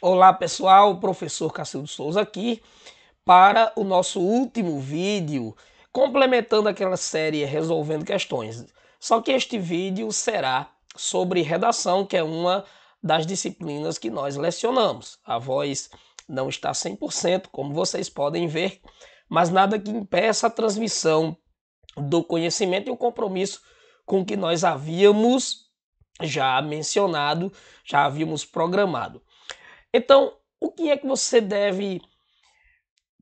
Olá pessoal, professor Cacildo Souza aqui para o nosso último vídeo, complementando aquela série Resolvendo Questões. Só que este vídeo será sobre redação, que é uma das disciplinas que nós lecionamos. A voz não está 100%, como vocês podem ver, mas nada que impeça a transmissão do conhecimento e o compromisso com que nós havíamos já mencionado, já havíamos programado. Então, o que é que você deve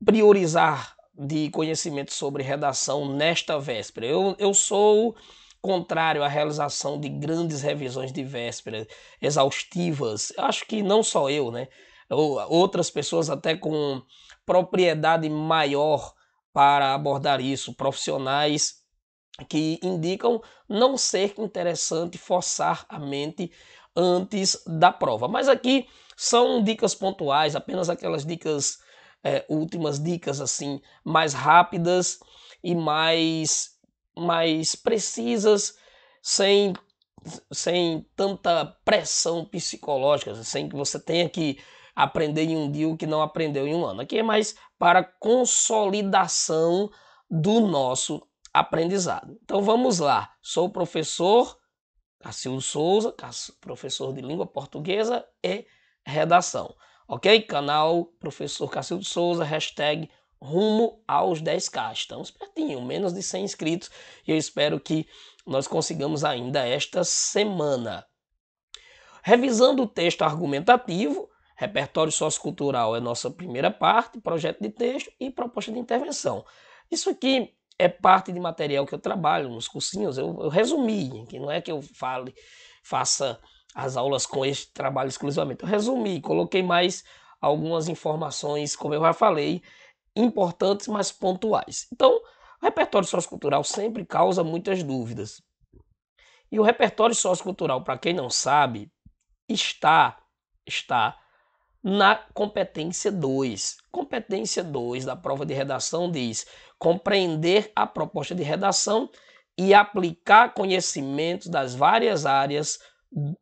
priorizar de conhecimento sobre redação nesta véspera? Eu, eu sou contrário à realização de grandes revisões de véspera, exaustivas. Acho que não só eu, né? Outras pessoas até com propriedade maior para abordar isso, profissionais que indicam não ser interessante forçar a mente antes da prova. Mas aqui são dicas pontuais, apenas aquelas dicas é, últimas, dicas assim mais rápidas e mais mais precisas, sem sem tanta pressão psicológica, sem que você tenha que aprender em um dia o que não aprendeu em um ano. Aqui é mais para consolidação do nosso aprendizado. Então vamos lá. Sou o professor Cassio Souza, professor de língua portuguesa e redação. Ok? Canal Professor Cacildo Souza, hashtag rumo aos 10k. Estamos pertinho, menos de 100 inscritos e eu espero que nós consigamos ainda esta semana. Revisando o texto argumentativo, repertório sociocultural é nossa primeira parte, projeto de texto e proposta de intervenção. Isso aqui é parte de material que eu trabalho nos cursinhos. Eu, eu resumi, que não é que eu fale, faça as aulas com este trabalho exclusivamente. Eu resumi, coloquei mais algumas informações, como eu já falei, importantes, mas pontuais. Então, o repertório sociocultural sempre causa muitas dúvidas. E o repertório sociocultural, para quem não sabe, está está na competência 2. Competência 2 da prova de redação diz: compreender a proposta de redação e aplicar conhecimentos das várias áreas,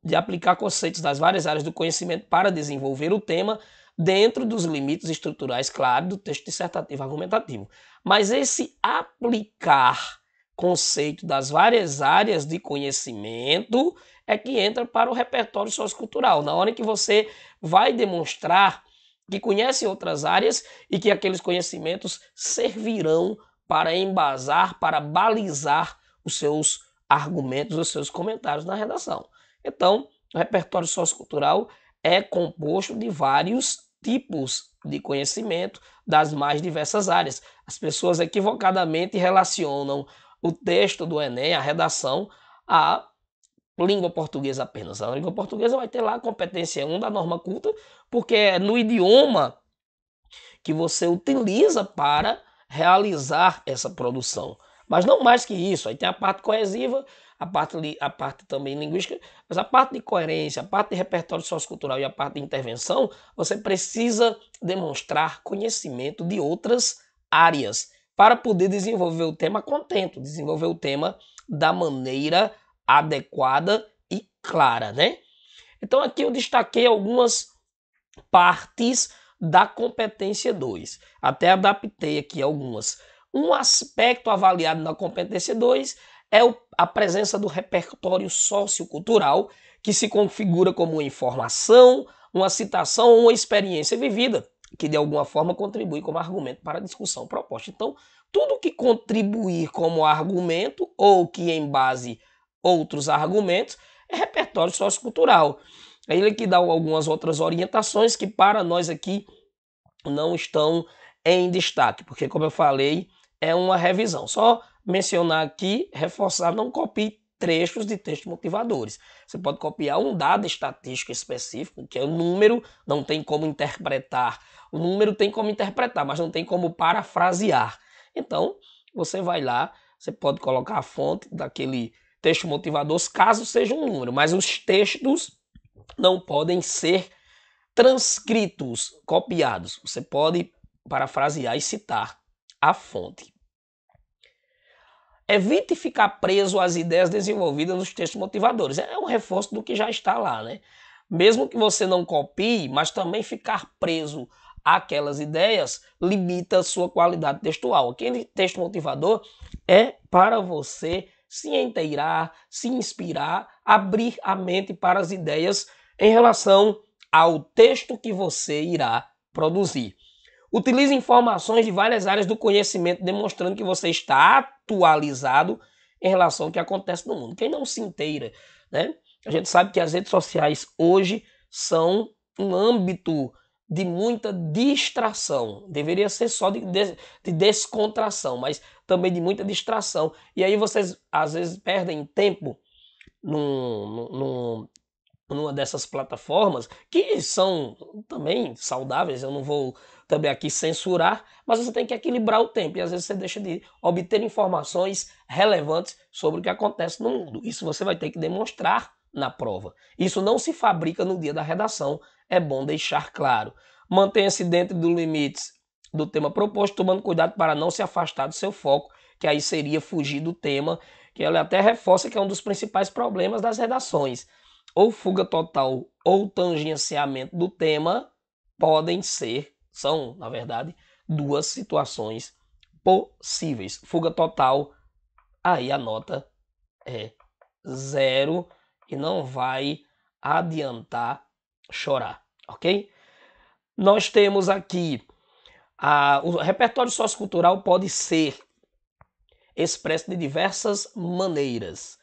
de aplicar conceitos das várias áreas do conhecimento para desenvolver o tema dentro dos limites estruturais, claro, do texto dissertativo argumentativo. Mas esse aplicar conceito das várias áreas de conhecimento é que entra para o repertório sociocultural. Na hora que você vai demonstrar que conhecem outras áreas e que aqueles conhecimentos servirão para embasar, para balizar os seus argumentos, os seus comentários na redação. Então, o repertório sociocultural é composto de vários tipos de conhecimento das mais diversas áreas. As pessoas equivocadamente relacionam o texto do Enem, a redação, a língua portuguesa apenas. A língua portuguesa vai ter lá a competência 1 da norma culta, porque é no idioma que você utiliza para realizar essa produção. Mas não mais que isso. Aí tem a parte coesiva, a parte, a parte também linguística, mas a parte de coerência, a parte de repertório sociocultural e a parte de intervenção, você precisa demonstrar conhecimento de outras áreas para poder desenvolver o tema contento, desenvolver o tema da maneira adequada e clara, né? Então aqui eu destaquei algumas partes da competência 2. Até adaptei aqui algumas. Um aspecto avaliado na competência 2 é a presença do repertório sociocultural, que se configura como uma informação, uma citação ou uma experiência vivida, que de alguma forma contribui como argumento para a discussão proposta. Então, tudo que contribuir como argumento ou que em base outros argumentos, é repertório sociocultural. É ele que dá algumas outras orientações que para nós aqui não estão em destaque, porque como eu falei, é uma revisão. Só mencionar aqui, reforçar, não copie trechos de textos motivadores. Você pode copiar um dado estatístico específico, que é o um número, não tem como interpretar. O número tem como interpretar, mas não tem como parafrasear. Então, você vai lá, você pode colocar a fonte daquele textos motivadores, caso seja um número, mas os textos não podem ser transcritos, copiados. Você pode parafrasear e citar a fonte. Evite ficar preso às ideias desenvolvidas nos textos motivadores. É um reforço do que já está lá, né? Mesmo que você não copie, mas também ficar preso àquelas ideias limita a sua qualidade textual. Aquele texto motivador é para você se inteirar, se inspirar, abrir a mente para as ideias em relação ao texto que você irá produzir. Utilize informações de várias áreas do conhecimento, demonstrando que você está atualizado em relação ao que acontece no mundo. Quem não se inteira, né? A gente sabe que as redes sociais hoje são um âmbito de muita distração. Deveria ser só de, de, de descontração, mas também de muita distração. E aí vocês às vezes perdem tempo num, num, numa dessas plataformas que são também saudáveis, eu não vou também aqui censurar, mas você tem que equilibrar o tempo e às vezes você deixa de obter informações relevantes sobre o que acontece no mundo. Isso você vai ter que demonstrar na prova. Isso não se fabrica no dia da redação, é bom deixar claro. Mantenha-se dentro dos limites do tema proposto, tomando cuidado para não se afastar do seu foco, que aí seria fugir do tema, que ela até reforça que é um dos principais problemas das redações. Ou fuga total ou tangenciamento do tema podem ser, são, na verdade, duas situações possíveis. Fuga total, aí a nota é zero e não vai adiantar chorar, ok? Nós temos aqui a, o repertório sociocultural pode ser expresso de diversas maneiras.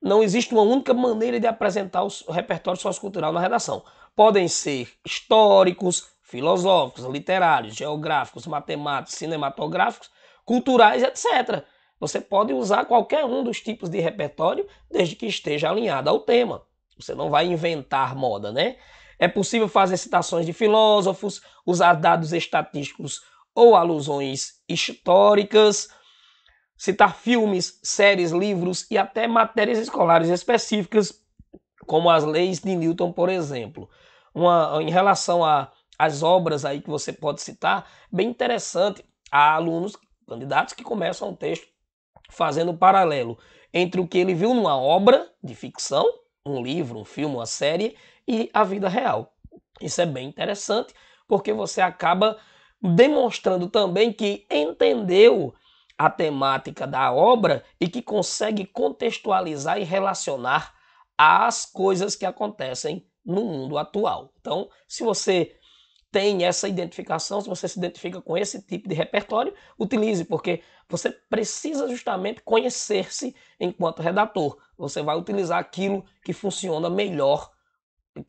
Não existe uma única maneira de apresentar o repertório sociocultural na redação. Podem ser históricos, filosóficos, literários, geográficos, matemáticos, cinematográficos, culturais, etc. Você pode usar qualquer um dos tipos de repertório desde que esteja alinhado ao tema. Você não vai inventar moda, né? É possível fazer citações de filósofos, usar dados estatísticos ou alusões históricas, citar filmes, séries, livros e até matérias escolares específicas, como as leis de Newton, por exemplo. Uma, em relação às obras aí que você pode citar, bem interessante, há alunos, candidatos que começam um texto fazendo um paralelo entre o que ele viu numa obra de ficção, um livro, um filme, uma série, e a vida real. Isso é bem interessante, porque você acaba demonstrando também que entendeu a temática da obra e que consegue contextualizar e relacionar as coisas que acontecem no mundo atual. Então, se você tem essa identificação, se você se identifica com esse tipo de repertório, utilize, porque você precisa justamente conhecer-se enquanto redator. Você vai utilizar aquilo que funciona melhor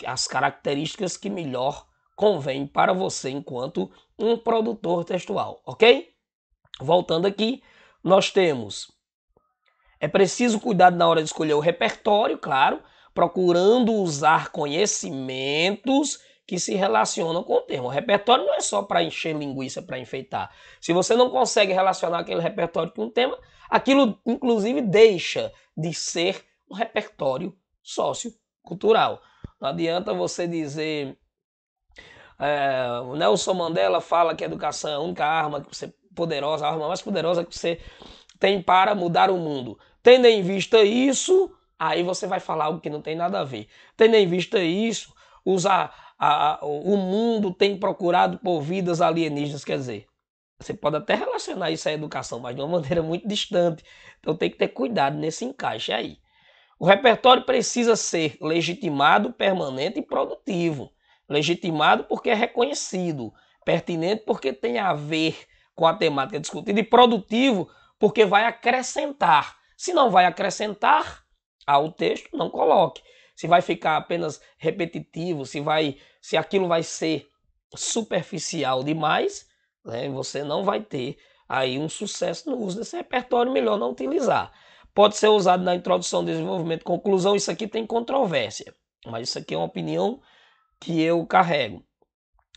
as características que melhor convém para você enquanto um produtor textual, ok? Voltando aqui, nós temos é preciso cuidado na hora de escolher o repertório, claro, procurando usar conhecimentos que se relacionam com o termo. O repertório não é só para encher linguiça, para enfeitar. Se você não consegue relacionar aquele repertório com um tema, aquilo inclusive deixa de ser um repertório sociocultural. Não adianta você dizer. É, o Nelson Mandela fala que a educação é a única arma que você poderosa, a arma mais poderosa que você tem para mudar o mundo. Tendo em vista isso, aí você vai falar algo que não tem nada a ver. Tendo em vista isso, usar a, a, o mundo tem procurado por vidas alienígenas, quer dizer, você pode até relacionar isso à educação, mas de uma maneira muito distante. Então tem que ter cuidado nesse encaixe aí. O repertório precisa ser legitimado, permanente e produtivo. Legitimado porque é reconhecido, pertinente porque tem a ver com a temática discutida e produtivo porque vai acrescentar. Se não vai acrescentar ao ah, texto, não coloque. Se vai ficar apenas repetitivo, se vai, se aquilo vai ser superficial demais, né, você não vai ter aí um sucesso no uso desse repertório, melhor não utilizar pode ser usado na introdução desenvolvimento. Conclusão, isso aqui tem controvérsia, mas isso aqui é uma opinião que eu carrego.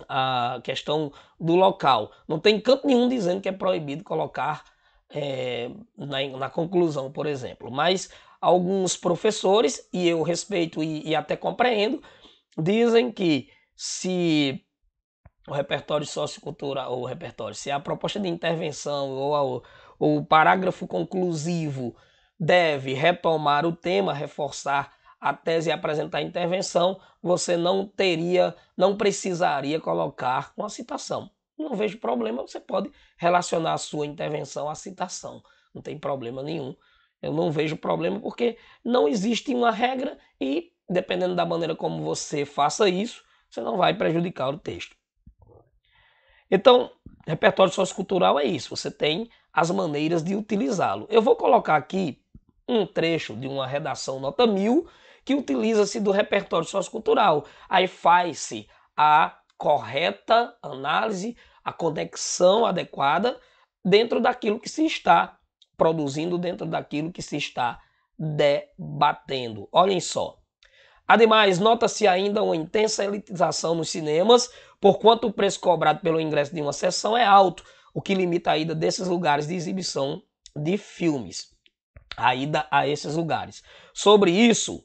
A questão do local. Não tem canto nenhum dizendo que é proibido colocar é, na, na, conclusão, por exemplo. Mas alguns professores, e eu respeito e, e até compreendo, dizem que se o repertório sociocultural, ou repertório, se a proposta de intervenção ou o parágrafo conclusivo deve retomar o tema, reforçar a tese e apresentar a intervenção, você não teria, não precisaria colocar uma citação. Não vejo problema, você pode relacionar a sua intervenção à citação. Não tem problema nenhum. Eu não vejo problema porque não existe uma regra e, dependendo da maneira como você faça isso, você não vai prejudicar o texto. Então, repertório sociocultural é isso, você tem as maneiras de utilizá-lo. Eu vou colocar aqui um trecho de uma redação nota mil que utiliza-se do repertório sociocultural. Aí faz-se a correta análise, a conexão adequada dentro daquilo que se está produzindo, dentro daquilo que se está debatendo. Olhem só. Ademais, nota-se ainda uma intensa elitização nos cinemas, porquanto o preço cobrado pelo ingresso de uma sessão é alto, o que limita a ida desses lugares de exibição de filmes a ida a esses lugares. Sobre isso,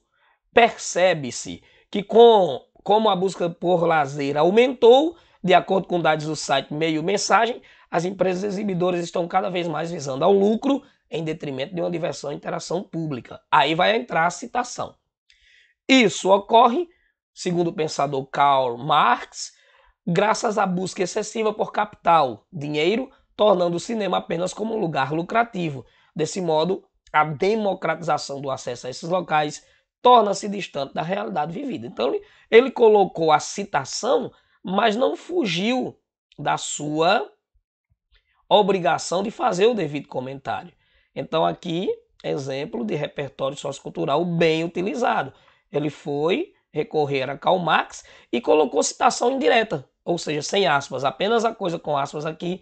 percebe-se que com como a busca por lazer aumentou, de acordo com dados do site Meio Mensagem, as empresas exibidoras estão cada vez mais visando ao lucro em detrimento de uma diversão e interação pública. Aí vai entrar a citação. Isso ocorre, segundo o pensador Karl Marx, graças à busca excessiva por capital, dinheiro, tornando o cinema apenas como um lugar lucrativo. Desse modo, a democratização do acesso a esses locais torna-se distante da realidade vivida. Então ele colocou a citação, mas não fugiu da sua obrigação de fazer o devido comentário. Então aqui, exemplo de repertório sociocultural bem utilizado. Ele foi recorrer a Karl Marx e colocou citação indireta, ou seja, sem aspas. Apenas a coisa com aspas aqui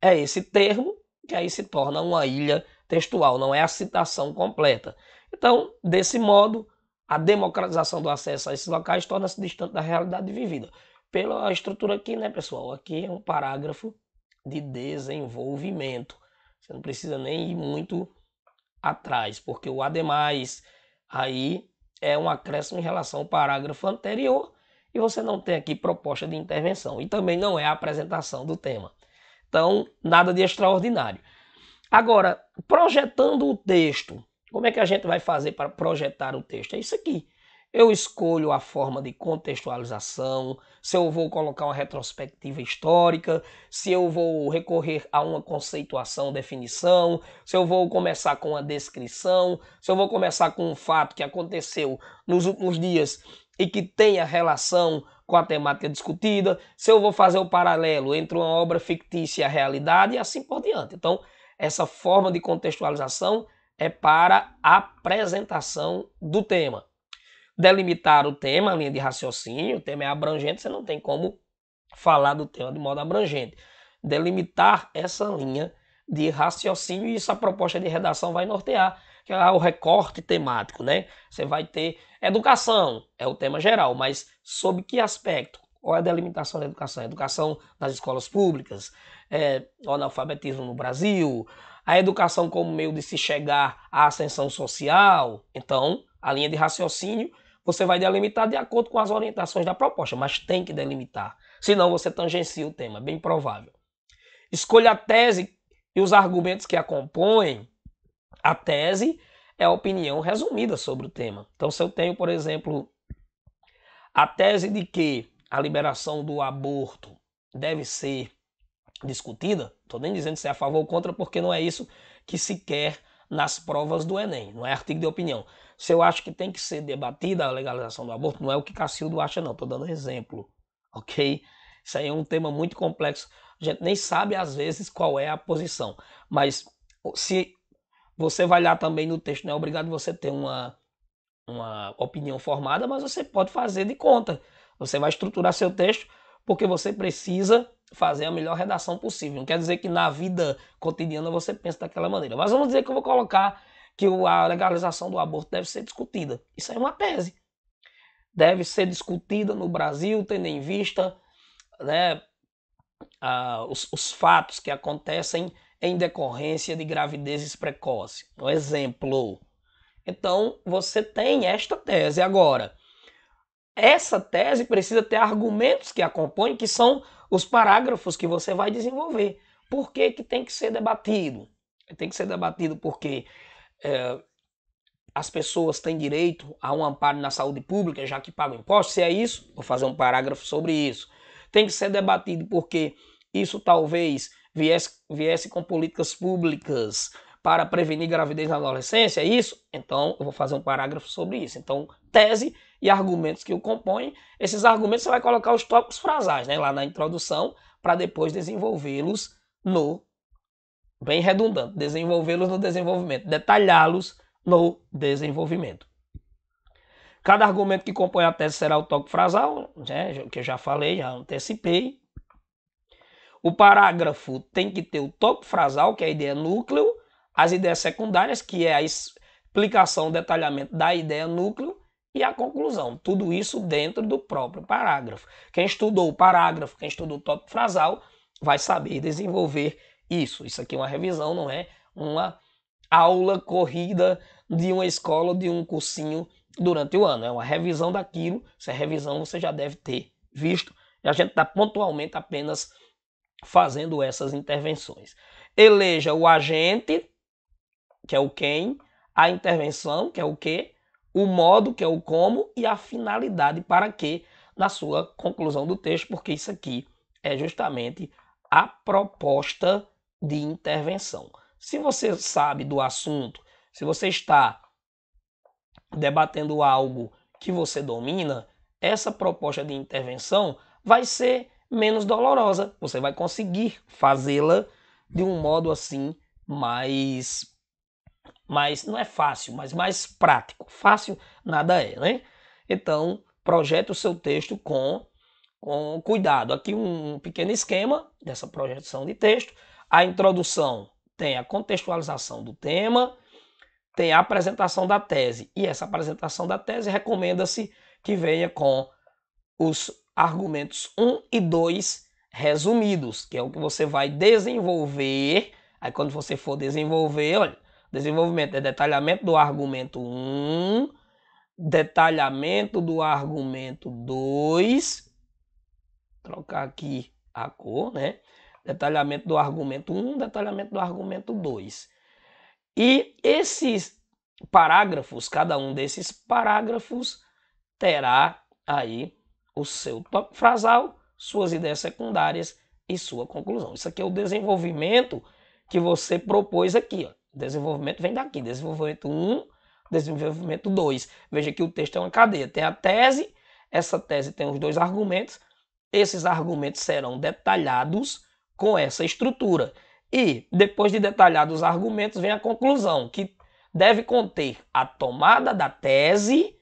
é esse termo, que aí se torna uma ilha textual, não é a citação completa. Então, desse modo, a democratização do acesso a esses locais torna-se distante da realidade vivida. Pela estrutura aqui, né, pessoal? Aqui é um parágrafo de desenvolvimento. Você não precisa nem ir muito atrás, porque o ademais aí é um acréscimo em relação ao parágrafo anterior e você não tem aqui proposta de intervenção e também não é a apresentação do tema. Então, nada de extraordinário. Agora, projetando o texto, como é que a gente vai fazer para projetar o texto? É isso aqui. Eu escolho a forma de contextualização, se eu vou colocar uma retrospectiva histórica, se eu vou recorrer a uma conceituação, definição, se eu vou começar com uma descrição, se eu vou começar com um fato que aconteceu nos últimos dias e que tenha relação com a temática discutida, se eu vou fazer o paralelo entre uma obra fictícia e a realidade e assim por diante. Então, essa forma de contextualização é para apresentação do tema. Delimitar o tema, a linha de raciocínio, o tema é abrangente, você não tem como falar do tema de modo abrangente. Delimitar essa linha de raciocínio, e isso a proposta de redação vai nortear, que é o recorte temático, né? Você vai ter educação, é o tema geral, mas sob que aspecto? Qual é a delimitação da educação? Educação nas escolas públicas, é, o analfabetismo no Brasil, a educação como meio de se chegar à ascensão social. Então, a linha de raciocínio você vai delimitar de acordo com as orientações da proposta, mas tem que delimitar. Senão você tangencia o tema, bem provável. Escolha a tese e os argumentos que a compõem. A tese é a opinião resumida sobre o tema. Então, se eu tenho, por exemplo, a tese de que a liberação do aborto deve ser discutida, estou nem dizendo se é a favor ou contra, porque não é isso que se quer nas provas do Enem, não é artigo de opinião. Se eu acho que tem que ser debatida a legalização do aborto, não é o que Cacildo acha, não, estou dando exemplo, ok? Isso aí é um tema muito complexo, a gente nem sabe às vezes qual é a posição, mas se você vai lá também no texto, não é obrigado você ter uma, uma opinião formada, mas você pode fazer de conta, você vai estruturar seu texto porque você precisa fazer a melhor redação possível. Não quer dizer que na vida cotidiana você pensa daquela maneira. Mas vamos dizer que eu vou colocar que a legalização do aborto deve ser discutida. Isso é uma tese. Deve ser discutida no Brasil, tendo em vista né, os, os, fatos que acontecem em decorrência de gravidezes precoces. Um exemplo. Então, você tem esta tese. Agora, essa tese precisa ter argumentos que a compõem, que são os parágrafos que você vai desenvolver. Por que, que tem que ser debatido? Tem que ser debatido porque é, as pessoas têm direito a um amparo na saúde pública, já que pagam impostos. Se é isso, vou fazer um parágrafo sobre isso. Tem que ser debatido porque isso talvez viesse, viesse com políticas públicas para prevenir gravidez na adolescência, é isso? Então eu vou fazer um parágrafo sobre isso. Então, tese e argumentos que o compõem. Esses argumentos você vai colocar os tópicos frasais né, lá na introdução, para depois desenvolvê-los no. Bem redundante, desenvolvê-los no desenvolvimento, detalhá-los no desenvolvimento. Cada argumento que compõe a tese será o tópico frasal, né, que eu já falei, já antecipei. O parágrafo tem que ter o tópico frasal, que é a ideia núcleo, as ideias secundárias, que é a explicação, o detalhamento da ideia núcleo e a conclusão. Tudo isso dentro do próprio parágrafo. Quem estudou o parágrafo, quem estudou o tópico frasal, vai saber desenvolver isso. Isso aqui é uma revisão, não é uma aula corrida de uma escola ou de um cursinho durante o ano. É uma revisão daquilo. Se é revisão, você já deve ter visto. E a gente está pontualmente apenas fazendo essas intervenções. Eleja o agente que é o quem, a intervenção, que é o que, o modo, que é o como, e a finalidade para que, na sua conclusão do texto, porque isso aqui é justamente a proposta de intervenção. Se você sabe do assunto, se você está debatendo algo que você domina, essa proposta de intervenção vai ser menos dolorosa. Você vai conseguir fazê-la de um modo assim mais mas não é fácil, mas mais prático. Fácil nada é, né? Então, projete o seu texto com, com cuidado. Aqui um pequeno esquema dessa projeção de texto. A introdução tem a contextualização do tema, tem a apresentação da tese. E essa apresentação da tese recomenda-se que venha com os argumentos 1 e 2 resumidos, que é o que você vai desenvolver. Aí quando você for desenvolver, olha, Desenvolvimento é detalhamento do argumento 1, detalhamento do argumento 2. Trocar aqui a cor, né? Detalhamento do argumento 1, detalhamento do argumento 2. E esses parágrafos, cada um desses parágrafos terá aí o seu tópico frasal, suas ideias secundárias e sua conclusão. Isso aqui é o desenvolvimento que você propôs aqui. Ó. Desenvolvimento vem daqui, desenvolvimento 1, desenvolvimento 2. Veja que o texto é uma cadeia. Tem a tese, essa tese tem os dois argumentos. Esses argumentos serão detalhados com essa estrutura. E, depois de detalhados os argumentos, vem a conclusão, que deve conter a tomada da tese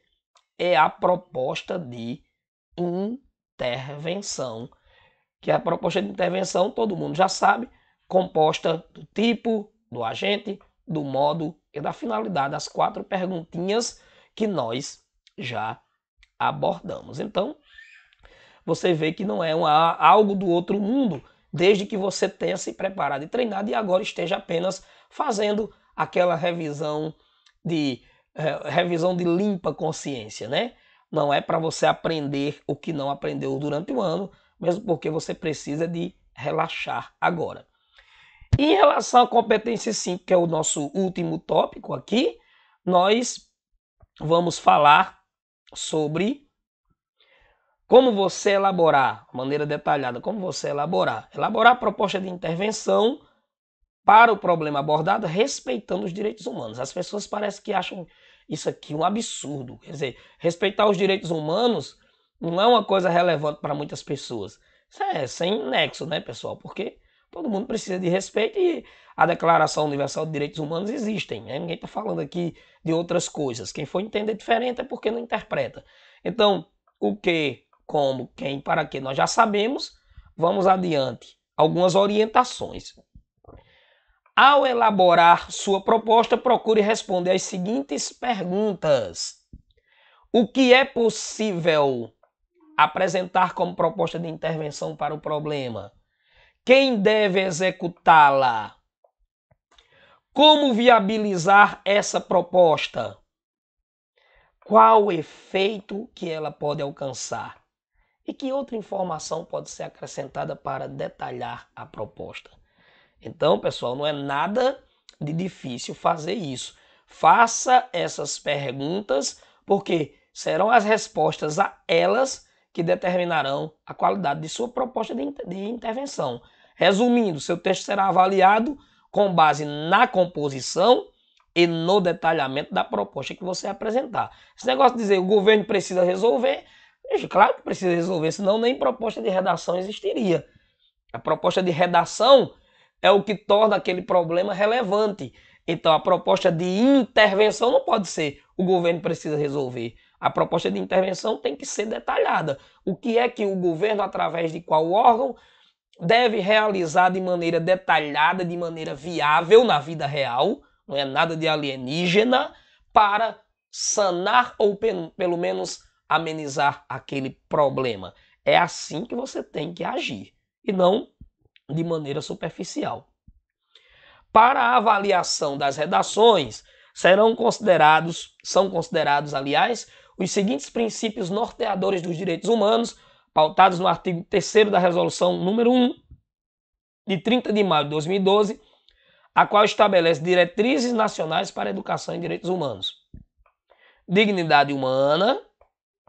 e a proposta de intervenção. Que a proposta de intervenção, todo mundo já sabe, composta do tipo, do agente, do modo e da finalidade, as quatro perguntinhas que nós já abordamos. Então, você vê que não é uma, algo do outro mundo, desde que você tenha se preparado e treinado e agora esteja apenas fazendo aquela revisão de é, revisão de limpa consciência, né? Não é para você aprender o que não aprendeu durante o ano, mesmo porque você precisa de relaxar agora. Em relação à competência 5, que é o nosso último tópico aqui, nós vamos falar sobre como você elaborar, de maneira detalhada, como você elaborar, elaborar a proposta de intervenção para o problema abordado, respeitando os direitos humanos. As pessoas parecem que acham isso aqui um absurdo. Quer dizer, respeitar os direitos humanos não é uma coisa relevante para muitas pessoas. Isso é sem nexo, né, pessoal? Porque Todo mundo precisa de respeito e a Declaração Universal de Direitos Humanos existem. Né? Ninguém está falando aqui de outras coisas. Quem for entender diferente é porque não interpreta. Então, o que, como, quem, para que nós já sabemos. Vamos adiante. Algumas orientações. Ao elaborar sua proposta, procure responder as seguintes perguntas: O que é possível apresentar como proposta de intervenção para o problema? Quem deve executá-la? Como viabilizar essa proposta? Qual o efeito que ela pode alcançar? E que outra informação pode ser acrescentada para detalhar a proposta? Então, pessoal, não é nada de difícil fazer isso. Faça essas perguntas, porque serão as respostas a elas que determinarão a qualidade de sua proposta de, de intervenção. Resumindo, seu texto será avaliado com base na composição e no detalhamento da proposta que você apresentar. Esse negócio de dizer o governo precisa resolver, veja, claro que precisa resolver, senão nem proposta de redação existiria. A proposta de redação é o que torna aquele problema relevante. Então, a proposta de intervenção não pode ser o governo precisa resolver. A proposta de intervenção tem que ser detalhada. O que é que o governo, através de qual órgão, deve realizar de maneira detalhada, de maneira viável na vida real, não é nada de alienígena, para sanar ou pelo menos amenizar aquele problema. É assim que você tem que agir e não de maneira superficial. Para a avaliação das redações, serão considerados, são considerados, aliás, os seguintes princípios norteadores dos direitos humanos pautados no artigo 3 da Resolução número 1, de 30 de maio de 2012, a qual estabelece diretrizes nacionais para a educação em direitos humanos. Dignidade humana,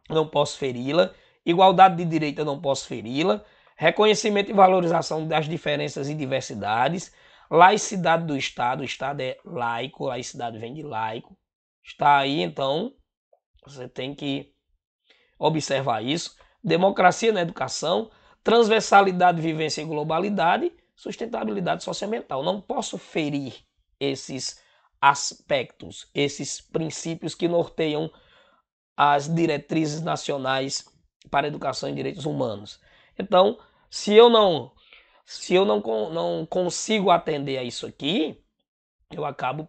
não posso feri-la. Igualdade de direito, não posso feri-la. Reconhecimento e valorização das diferenças e diversidades. Laicidade do Estado, o Estado é laico, laicidade vem de laico. Está aí, então, você tem que observar isso democracia na educação, transversalidade, vivência e globalidade, sustentabilidade socioambiental. Não posso ferir esses aspectos, esses princípios que norteiam as diretrizes nacionais para educação e direitos humanos. Então, se eu não se eu não, não consigo atender a isso aqui, eu acabo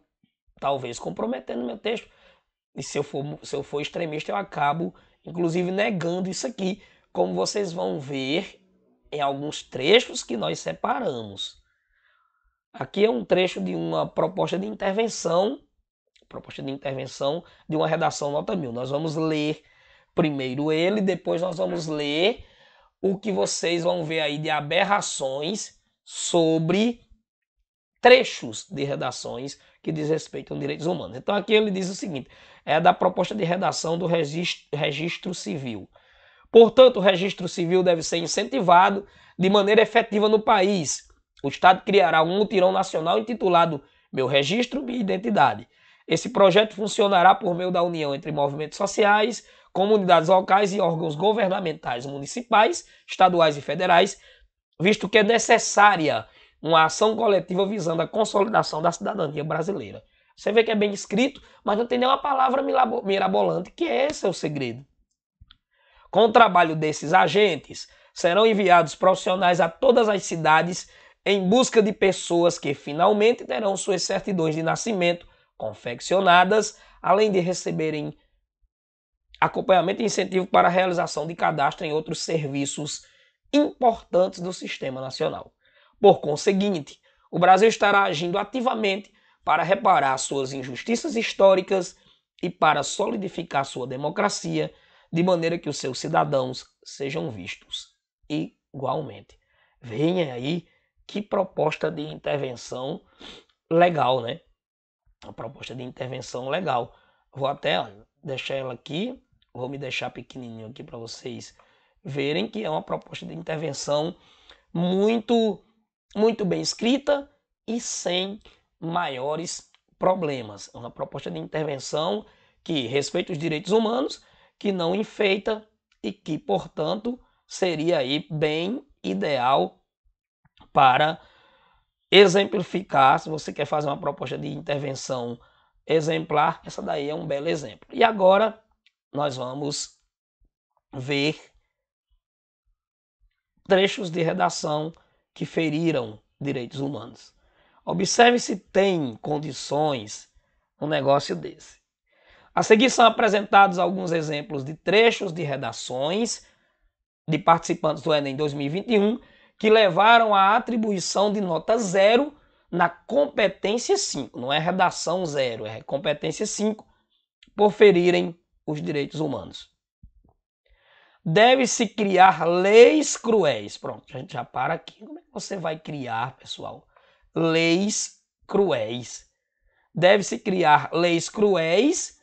talvez comprometendo meu texto. E se eu for, se eu for extremista, eu acabo inclusive negando isso aqui, como vocês vão ver em é alguns trechos que nós separamos. Aqui é um trecho de uma proposta de intervenção, proposta de intervenção de uma redação nota mil. Nós vamos ler primeiro ele, depois nós vamos ler o que vocês vão ver aí de aberrações sobre trechos de redações que diz respeito a direitos humanos. Então aqui ele diz o seguinte: é da proposta de redação do registro, registro civil. Portanto, o registro civil deve ser incentivado de maneira efetiva no país. O Estado criará um mutirão nacional intitulado Meu Registro, Minha Identidade. Esse projeto funcionará por meio da união entre movimentos sociais, comunidades locais e órgãos governamentais municipais, estaduais e federais, visto que é necessária uma ação coletiva visando a consolidação da cidadania brasileira. Você vê que é bem escrito, mas não tem nenhuma palavra mirabolante, que esse é o segredo. Com o trabalho desses agentes, serão enviados profissionais a todas as cidades em busca de pessoas que finalmente terão suas certidões de nascimento confeccionadas, além de receberem acompanhamento e incentivo para a realização de cadastro em outros serviços importantes do Sistema Nacional. Por conseguinte, o Brasil estará agindo ativamente para reparar suas injustiças históricas e para solidificar sua democracia, de maneira que os seus cidadãos sejam vistos igualmente. Venha aí que proposta de intervenção legal, né? Uma proposta de intervenção legal. Vou até deixar ela aqui, vou me deixar pequenininho aqui para vocês verem que é uma proposta de intervenção muito muito bem escrita e sem maiores problemas. É uma proposta de intervenção que respeita os direitos humanos, que não enfeita e que, portanto, seria aí bem ideal para exemplificar, se você quer fazer uma proposta de intervenção exemplar, essa daí é um belo exemplo. E agora nós vamos ver trechos de redação que feriram direitos humanos. Observe se tem condições um negócio desse. A seguir são apresentados alguns exemplos de trechos de redações de participantes do Enem 2021 que levaram à atribuição de nota zero na competência 5. Não é redação zero, é competência 5, por ferirem os direitos humanos deve-se criar leis cruéis. Pronto, a gente já para aqui. Como é que você vai criar, pessoal, leis cruéis? Deve-se criar leis cruéis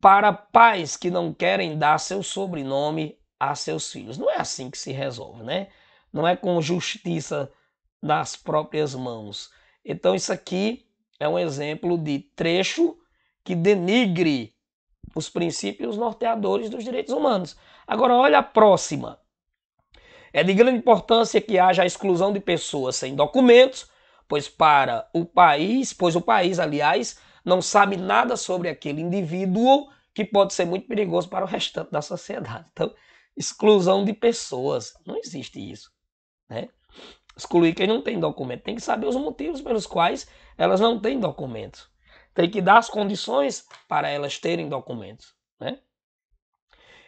para pais que não querem dar seu sobrenome a seus filhos. Não é assim que se resolve, né? Não é com justiça nas próprias mãos. Então, isso aqui é um exemplo de trecho que denigre os princípios norteadores dos direitos humanos. Agora, olha a próxima. É de grande importância que haja a exclusão de pessoas sem documentos, pois para o país, pois o país, aliás, não sabe nada sobre aquele indivíduo que pode ser muito perigoso para o restante da sociedade. Então, exclusão de pessoas, não existe isso, né? Excluir quem não tem documento, tem que saber os motivos pelos quais elas não têm documentos tem que dar as condições para elas terem documentos. Né?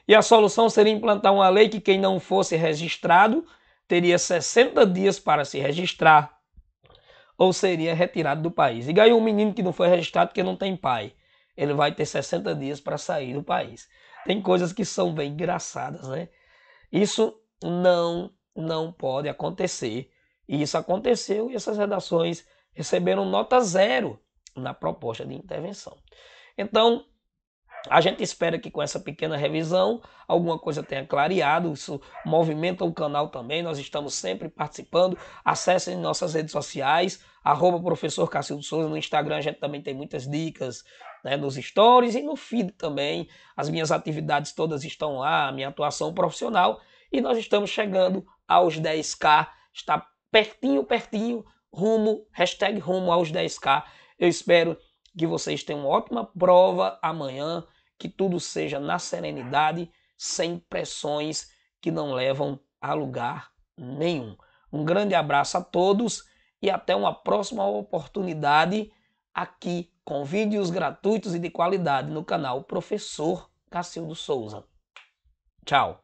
E a solução seria implantar uma lei que quem não fosse registrado teria 60 dias para se registrar ou seria retirado do país. E aí um menino que não foi registrado porque não tem pai, ele vai ter 60 dias para sair do país. Tem coisas que são bem engraçadas, né? Isso não não pode acontecer. E isso aconteceu e essas redações receberam nota zero na proposta de intervenção. Então, a gente espera que com essa pequena revisão alguma coisa tenha clareado. Isso movimenta o canal também. Nós estamos sempre participando. Acessem nossas redes sociais, arroba professor Cacildo Souza. No Instagram a gente também tem muitas dicas né, nos stories e no feed também. As minhas atividades todas estão lá, a minha atuação profissional. E nós estamos chegando aos 10k. Está pertinho, pertinho, rumo, hashtag rumo aos 10k. Eu espero que vocês tenham uma ótima prova amanhã, que tudo seja na serenidade, sem pressões que não levam a lugar nenhum. Um grande abraço a todos e até uma próxima oportunidade aqui com vídeos gratuitos e de qualidade no canal Professor Cacildo Souza. Tchau!